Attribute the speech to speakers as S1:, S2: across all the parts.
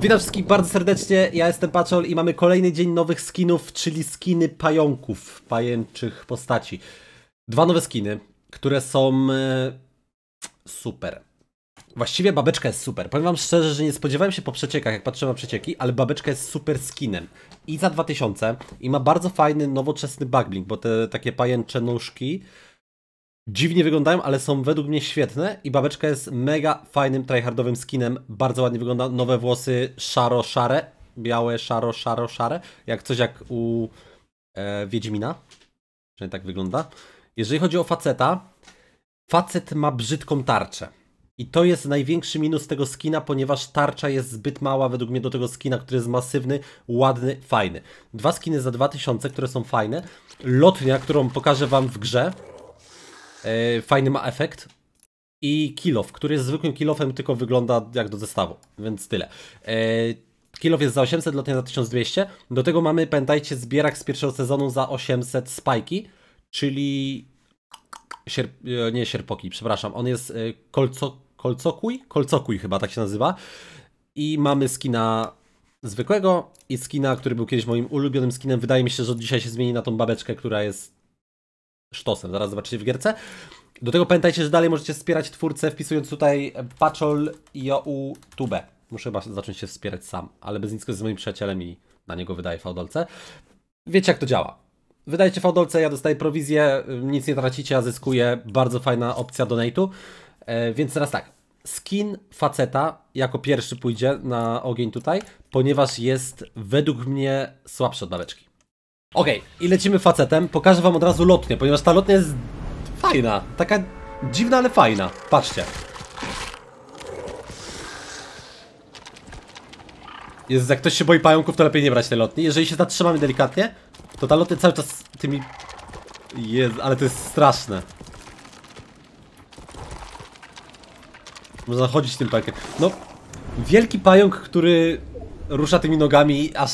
S1: Witam wszystkich bardzo serdecznie, ja jestem Paczol i mamy kolejny dzień nowych skinów, czyli skiny pająków, pajęczych postaci. Dwa nowe skiny, które są e, super. Właściwie babeczka jest super. Powiem wam szczerze, że nie spodziewałem się po przeciekach, jak patrzyłem na przecieki, ale babeczka jest super skinem. I za 2000 i ma bardzo fajny, nowoczesny backlink, bo te takie pajęcze nóżki dziwnie wyglądają, ale są według mnie świetne i babeczka jest mega fajnym tryhardowym skinem, bardzo ładnie wygląda, nowe włosy szaro-szare, białe, szaro-szaro-szare, jak coś jak u e, Wiedźmina, przynajmniej tak wygląda. Jeżeli chodzi o faceta, facet ma brzydką tarczę. I to jest największy minus tego skina, ponieważ tarcza jest zbyt mała według mnie do tego skina, który jest masywny, ładny, fajny. Dwa skiny za 2000, które są fajne. Lotnia, którą pokażę Wam w grze, E, fajny ma efekt i kilof, który jest zwykłym kilofem, tylko wygląda jak do zestawu, więc tyle. E, kilof jest za 800, lotnia za 1200. Do tego mamy, pamiętajcie, zbierak z pierwszego sezonu za 800 spajki, czyli... Sierp... E, nie, sierpoki, przepraszam. On jest kolco... kolcokuj? Kolcokuj chyba tak się nazywa. I mamy skina zwykłego i skina, który był kiedyś moim ulubionym skinem. Wydaje mi się, że od dzisiaj się zmieni na tą babeczkę, która jest sztosem. Zaraz zobaczycie w gierce. Do tego pamiętajcie, że dalej możecie wspierać twórcę wpisując tutaj paczol YouTube. Muszę chyba zacząć się wspierać sam, ale bez nic z moim przyjacielem i na niego wydaję fałdolce. Wiecie jak to działa. Wydajcie fałdolce, ja dostaję prowizję, nic nie tracicie, a zyskuję. Bardzo fajna opcja donate'u. E, więc teraz tak, skin faceta jako pierwszy pójdzie na ogień tutaj, ponieważ jest według mnie słabszy od babeczki. Okej, okay, i lecimy facetem. Pokażę wam od razu lotnię, ponieważ ta lotnia jest fajna. Taka dziwna, ale fajna. Patrzcie. Jest, jak ktoś się boi pająków, to lepiej nie brać tej lotni. Jeżeli się zatrzymamy delikatnie, to ta lotnia cały czas tymi... Jezu, ale to jest straszne. Można chodzić tym pająkiem. No, wielki pająk, który rusza tymi nogami aż...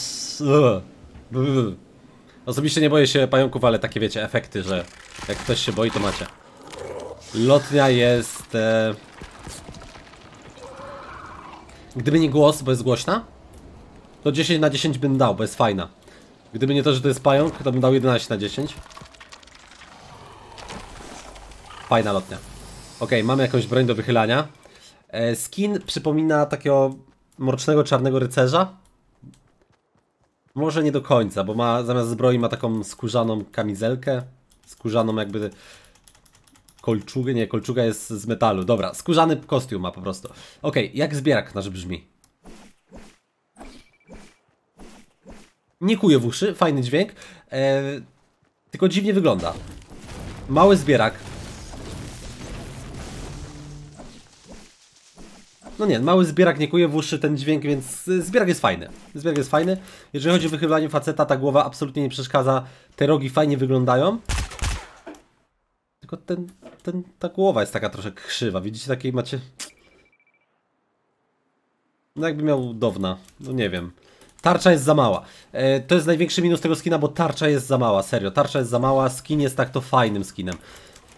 S1: Osobiście nie boję się pająków, ale takie wiecie, efekty, że jak ktoś się boi, to macie. Lotnia jest... E... Gdyby nie głos, bo jest głośna, to 10 na 10 bym dał, bo jest fajna. Gdyby nie to, że to jest pająk, to bym dał 11 na 10. Fajna lotnia. Ok, mamy jakąś broń do wychylania. E, skin przypomina takiego mrocznego czarnego rycerza. Może nie do końca, bo ma zamiast zbroi ma taką skórzaną kamizelkę, skórzaną jakby kolczugę, nie, kolczuga jest z metalu. Dobra, skórzany kostium ma po prostu. Okej, okay, jak zbierak nasz brzmi? Nie kuje w uszy, fajny dźwięk, eee, tylko dziwnie wygląda. Mały zbierak, No nie, mały zbierak nie kuje w uszy ten dźwięk, więc y, zbierak jest fajny. Zbierak jest fajny. Jeżeli chodzi o wychylanie faceta, ta głowa absolutnie nie przeszkadza. Te rogi fajnie wyglądają. Tylko ten, ten, ta głowa jest taka troszkę krzywa. Widzicie, takiej macie... No jakby miał downa. No nie wiem. Tarcza jest za mała. E, to jest największy minus tego skina, bo tarcza jest za mała. Serio, tarcza jest za mała. Skin jest tak to fajnym skinem.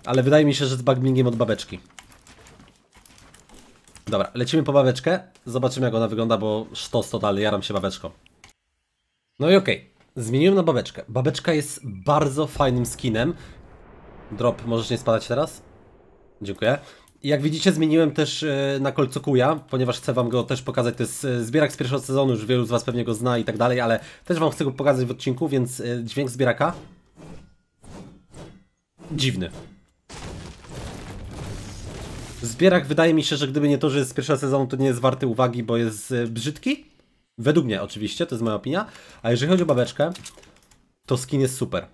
S1: Ale wydaje mi się, że z bagmingiem od babeczki. Dobra, lecimy po baweczkę. Zobaczymy jak ona wygląda, bo sztos totalny, jaram się baweczką. No i okej, okay. zmieniłem na babeczkę. Babeczka jest bardzo fajnym skinem. Drop, możesz nie spadać teraz? Dziękuję. Jak widzicie zmieniłem też e, na kolcokuja, ponieważ chcę wam go też pokazać, to jest e, zbierak z pierwszego sezonu, już wielu z was pewnie go zna i tak dalej, ale też wam chcę go pokazać w odcinku, więc e, dźwięk zbieraka. Dziwny. W zbierach wydaje mi się, że gdyby nie to, że jest pierwsza sezon, to nie jest warty uwagi, bo jest e, brzydki. Według mnie oczywiście, to jest moja opinia. A jeżeli chodzi o babeczkę, to skin jest super.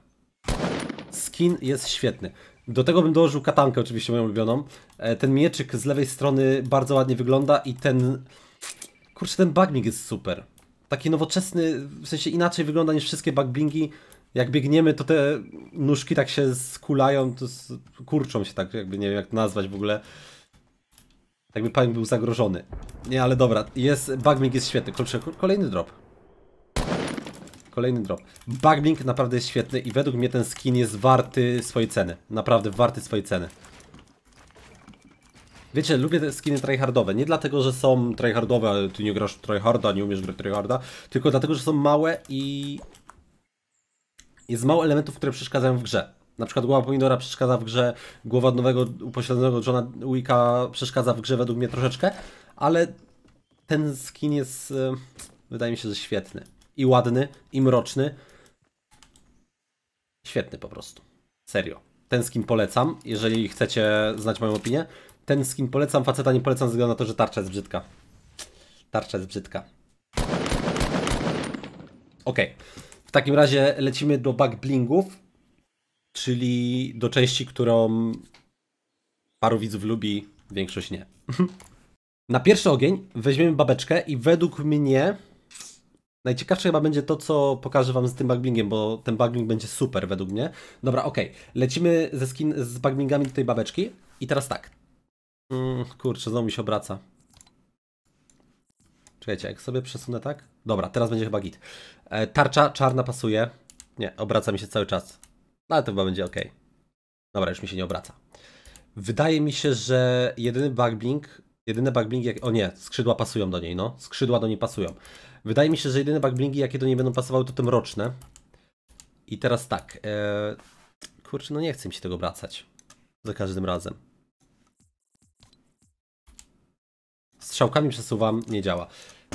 S1: Skin jest świetny. Do tego bym dołożył katankę, oczywiście moją ulubioną. E, ten mieczyk z lewej strony bardzo ładnie wygląda i ten... Kurczę, ten bagbling jest super. Taki nowoczesny, w sensie inaczej wygląda niż wszystkie bagblingi. Jak biegniemy, to te nóżki tak się skulają, to kurczą się tak, jakby nie wiem jak to nazwać w ogóle. Jakby Pan był zagrożony. Nie, ale dobra, jest, Bugmink jest świetny. Kolejny drop. Kolejny drop. Bugmink naprawdę jest świetny i według mnie ten skin jest warty swojej ceny. Naprawdę warty swojej ceny. Wiecie, lubię te skiny tryhardowe. Nie dlatego, że są tryhardowe, ale ty nie grasz tryharda, nie umiesz grać tryharda. Tylko dlatego, że są małe i... Jest mało elementów, które przeszkadzają w grze. Na przykład głowa pomidora przeszkadza w grze, głowa nowego upośledzonego Johna Wicka przeszkadza w grze według mnie troszeczkę, ale ten skin jest, e, wydaje mi się, że świetny. I ładny, i mroczny. Świetny po prostu. Serio. Ten skin polecam, jeżeli chcecie znać moją opinię. Ten skin polecam, faceta nie polecam ze względu na to, że tarcza jest brzydka. Tarcza jest brzydka. Ok. W takim razie lecimy do bug blingów czyli do części, którą paru widzów lubi, większość nie. Mhm. Na pierwszy ogień weźmiemy babeczkę i według mnie najciekawsze chyba będzie to, co pokażę wam z tym backblingiem, bo ten backbling będzie super według mnie. Dobra, okej. Okay. Lecimy ze skin z backblingami do tej babeczki i teraz tak. Mm, kurczę, znowu mi się obraca. Czekajcie, jak sobie przesunę tak? Dobra, teraz będzie chyba git. E, tarcza czarna pasuje. Nie, obraca mi się cały czas. No ale to chyba będzie ok. Dobra, już mi się nie obraca. Wydaje mi się, że jedyny backblink, jedyne backblinki, jak... o nie, skrzydła pasują do niej, no. Skrzydła do niej pasują. Wydaje mi się, że jedyne backblinki, jakie do niej będą pasowały, to tym roczne. I teraz tak, e... kurczę, no nie chcę mi się tego obracać. Za każdym razem. Strzałkami przesuwam, nie działa.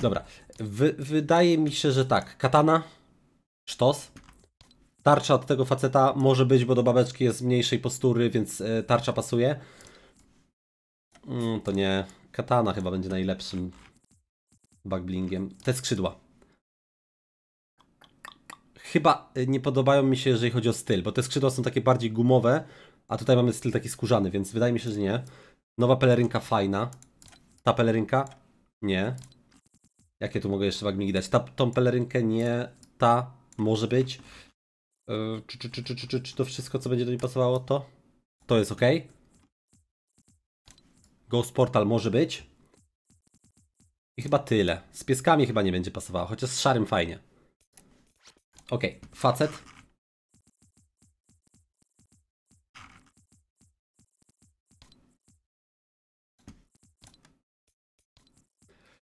S1: Dobra, wydaje mi się, że tak, katana, sztos, tarcza od tego faceta może być, bo do babeczki jest mniejszej postury, więc e, tarcza pasuje. Mm, to nie. Katana chyba będzie najlepszym backblingiem. Te skrzydła. Chyba e, nie podobają mi się, jeżeli chodzi o styl, bo te skrzydła są takie bardziej gumowe, a tutaj mamy styl taki skórzany, więc wydaje mi się, że nie. Nowa pelerynka fajna. Ta pelerynka? Nie. Jakie tu mogę jeszcze backblingi dać? Ta, tą pelerynkę nie. Ta może być. Yy, czy, czy, czy, czy, czy, czy, czy to wszystko, co będzie do niej pasowało, to? To jest ok. Ghost Portal może być. I chyba tyle. Z pieskami chyba nie będzie pasowało, chociaż z szarym fajnie. Ok, facet.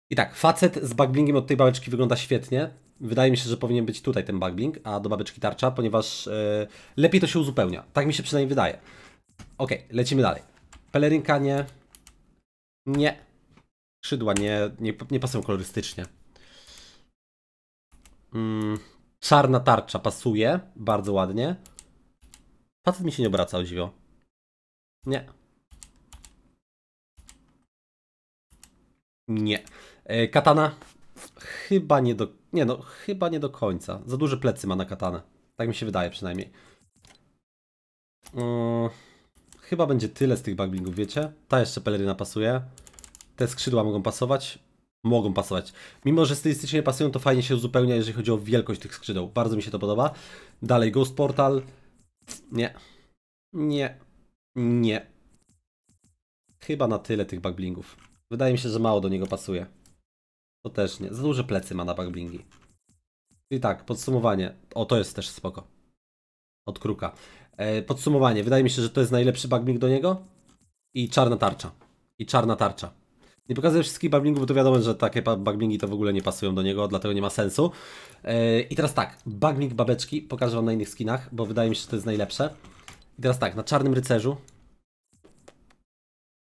S1: I tak, facet z backblingiem od tej bałeczki wygląda świetnie wydaje mi się, że powinien być tutaj ten backblink, a do babeczki tarcza, ponieważ yy, lepiej to się uzupełnia. Tak mi się przynajmniej wydaje. Ok, lecimy dalej. Pelerynka nie. Nie. Skrzydła nie, nie, nie pasują kolorystycznie. Mm, czarna tarcza pasuje bardzo ładnie. Facet mi się nie obraca, o dziwo. Nie. Nie. E, katana Chyba nie do... Nie no, chyba nie do końca. Za duże plecy ma na katanę. Tak mi się wydaje przynajmniej. Yy, chyba będzie tyle z tych backblingów, wiecie? Ta jeszcze peleryna pasuje. Te skrzydła mogą pasować. Mogą pasować. Mimo, że stylistycznie pasują, to fajnie się uzupełnia, jeżeli chodzi o wielkość tych skrzydeł. Bardzo mi się to podoba. Dalej, Ghost Portal. Nie. Nie. Nie. Chyba na tyle tych backblingów. Wydaje mi się, że mało do niego pasuje. To też nie. Za duże plecy ma na backblingi. I tak, podsumowanie. O, to jest też spoko. Od kruka. E, podsumowanie. Wydaje mi się, że to jest najlepszy backlink do niego. I czarna tarcza. I czarna tarcza. Nie pokazuję wszystkich backlinków, bo to wiadomo, że takie backlinki to w ogóle nie pasują do niego, dlatego nie ma sensu. E, I teraz tak, backlink babeczki pokażę wam na innych skinach, bo wydaje mi się, że to jest najlepsze. I teraz tak, na czarnym rycerzu.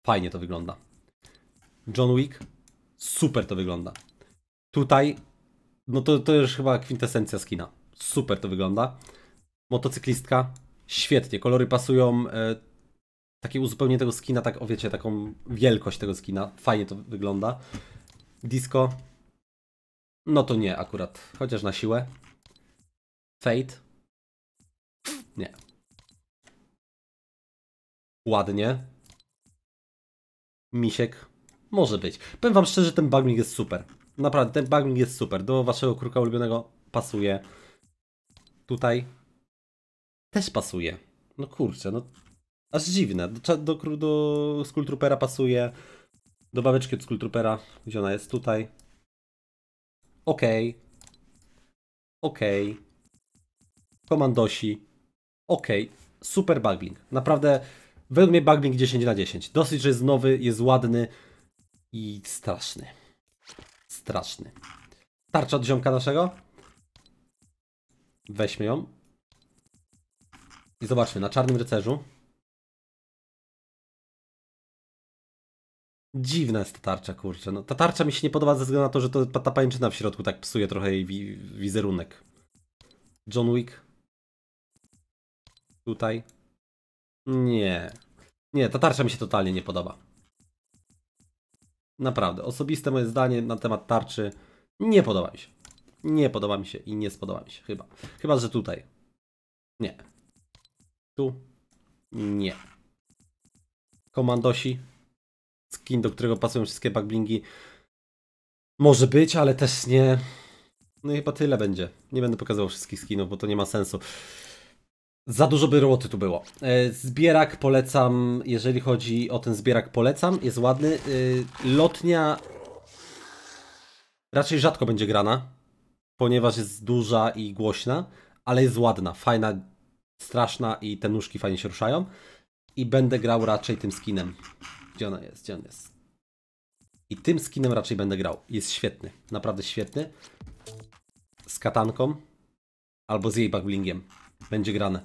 S1: Fajnie to wygląda. John Wick, Super to wygląda. Tutaj, no to, to już chyba kwintesencja skina. Super to wygląda. Motocyklistka, świetnie, kolory pasują. E, takie uzupełnienie tego skina, tak o wiecie, taką wielkość tego skina. Fajnie to wygląda. Disco. No to nie akurat, chociaż na siłę. Fate. Nie. Ładnie. Misiek. Może być. Powiem wam szczerze, ten bagmik jest super. Naprawdę, ten bagmik jest super. Do waszego kruka ulubionego pasuje. Tutaj też pasuje. No kurczę, no aż dziwne. Do, do, do Skulltroopera pasuje. Do babeczki od Skulltroopera, gdzie ona jest tutaj. Okej. Okay. Okej. Okay. Komandosi. Okej. Okay. Super bugling. Naprawdę według mnie bugling 10 na 10. Dosyć, że jest nowy, jest ładny. I straszny. Straszny. Tarcza od ziomka naszego. Weźmy ją. I zobaczmy, na czarnym rycerzu. Dziwna jest ta tarcza, kurczę. No, ta tarcza mi się nie podoba ze względu na to, że to, ta pajęczyna w środku tak psuje trochę jej wi wizerunek. John Wick. Tutaj. Nie. Nie, ta tarcza mi się totalnie nie podoba. Naprawdę, osobiste moje zdanie na temat tarczy nie podoba mi się. Nie podoba mi się i nie spodoba mi się, chyba. Chyba, że tutaj. Nie. Tu. Nie. Komandosi. Skin, do którego pasują wszystkie backblingi. Może być, ale też nie. No i chyba tyle będzie. Nie będę pokazywał wszystkich skinów, bo to nie ma sensu. Za dużo by roboty tu było. E, zbierak polecam, jeżeli chodzi o ten zbierak polecam, jest ładny. E, lotnia raczej rzadko będzie grana, ponieważ jest duża i głośna, ale jest ładna, fajna, straszna i te nóżki fajnie się ruszają. I będę grał raczej tym skinem. Gdzie ona jest? Gdzie on jest? I tym skinem raczej będę grał. Jest świetny, naprawdę świetny. Z katanką albo z jej backwingiem będzie grane.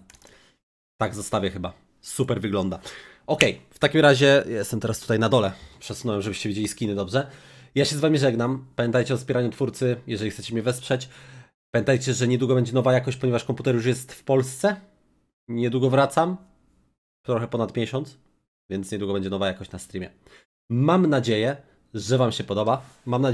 S1: Tak zostawię chyba. Super wygląda. Ok, w takim razie jestem teraz tutaj na dole. Przesunąłem, żebyście widzieli skiny dobrze. Ja się z Wami żegnam. Pamiętajcie o wspieraniu twórcy, jeżeli chcecie mnie wesprzeć. Pamiętajcie, że niedługo będzie nowa jakość, ponieważ komputer już jest w Polsce. Niedługo wracam. Trochę ponad miesiąc, więc niedługo będzie nowa jakość na streamie. Mam nadzieję, że Wam się podoba. Mam nadzieję.